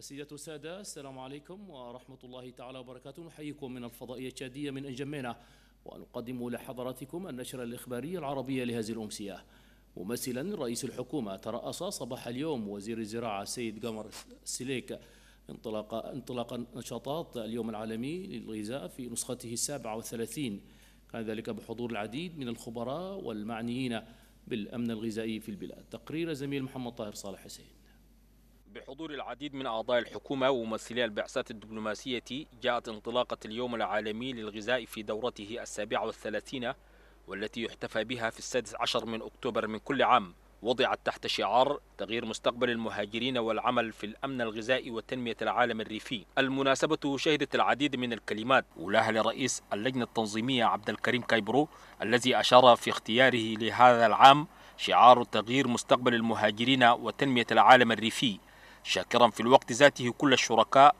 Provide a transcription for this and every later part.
السيدة السادة السلام عليكم ورحمة الله تعالى وبركاته نحييكم من الفضائية الشادية من أنجمينا ونقدم لحضراتكم النشرة الإخبارية العربية لهذه الأمسية ممثلا رئيس الحكومة ترأس صباح اليوم وزير الزراعة سيد قمر سليك انطلاق انطلاق نشاطات اليوم العالمي للغذاء في نسخته السابعة والثلاثين كان ذلك بحضور العديد من الخبراء والمعنيين بالأمن الغذائي في البلاد تقرير زميل محمد طاهر صالح حسين بحضور العديد من أعضاء الحكومة وممثلي البعثات الدبلوماسية جاءت انطلاقة اليوم العالمي للغذاء في دورته السابعة والثلاثين والتي يحتفى بها في السادس عشر من أكتوبر من كل عام وضعت تحت شعار تغيير مستقبل المهاجرين والعمل في الأمن الغذائي وتنمية العالم الريفي المناسبة شهدت العديد من الكلمات ولاها لرئيس اللجنة التنظيمية عبد الكريم كايبرو الذي أشار في اختياره لهذا العام شعار تغيير مستقبل المهاجرين وتنمية العالم الريفي شاكرا في الوقت ذاته كل الشركاء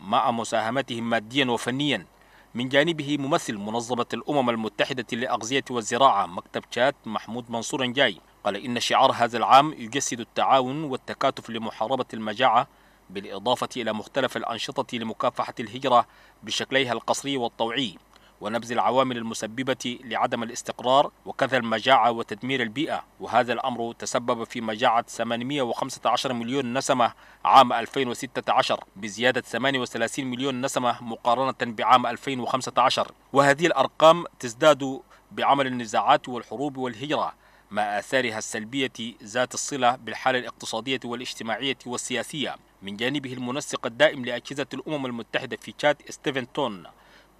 مع مساهمتهم ماديا وفنيا من جانبه ممثل منظمة الأمم المتحدة للأغذية والزراعة مكتب شات محمود منصور جاي قال إن شعار هذا العام يجسد التعاون والتكاتف لمحاربة المجاعة بالإضافة إلى مختلف الأنشطة لمكافحة الهجرة بشكليها القصري والطوعي ونبذ العوامل المسببة لعدم الاستقرار وكذا المجاعة وتدمير البيئة وهذا الأمر تسبب في مجاعة 815 مليون نسمة عام 2016 بزيادة 38 مليون نسمة مقارنة بعام 2015 وهذه الأرقام تزداد بعمل النزاعات والحروب والهجرة مع آثارها السلبية ذات الصلة بالحالة الاقتصادية والاجتماعية والسياسية من جانبه المنسق الدائم لأجهزة الأمم المتحدة في تشاد ستيفن تون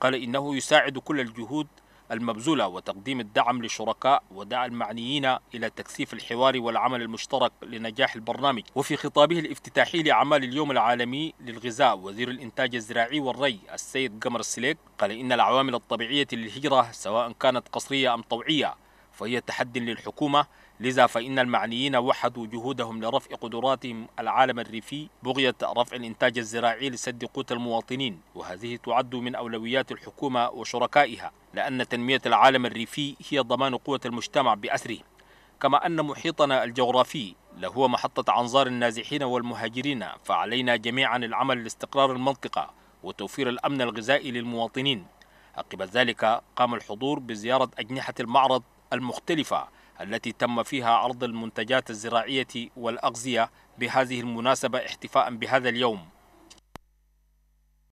قال إنه يساعد كل الجهود المبذولة وتقديم الدعم للشركاء ودعا المعنيين إلى تكثيف الحوار والعمل المشترك لنجاح البرنامج وفي خطابه الافتتاحي لأعمال اليوم العالمي للغذاء وزير الإنتاج الزراعي والري السيد قمر السليك قال إن العوامل الطبيعية للهجرة سواء كانت قصرية أم طوعية فهي تحد للحكومة لذا فإن المعنيين وحدوا جهودهم لرفع قدراتهم العالم الريفي بغية رفع الإنتاج الزراعي لسد قوت المواطنين وهذه تعد من أولويات الحكومة وشركائها لأن تنمية العالم الريفي هي ضمان قوة المجتمع بأسره كما أن محيطنا الجغرافي لهو محطة عنظار النازحين والمهاجرين فعلينا جميعا العمل لاستقرار المنطقة وتوفير الأمن الغذائي للمواطنين عقب ذلك قام الحضور بزيارة أجنحة المعرض المختلفة التي تم فيها عرض المنتجات الزراعية والأغذية بهذه المناسبة احتفاء بهذا اليوم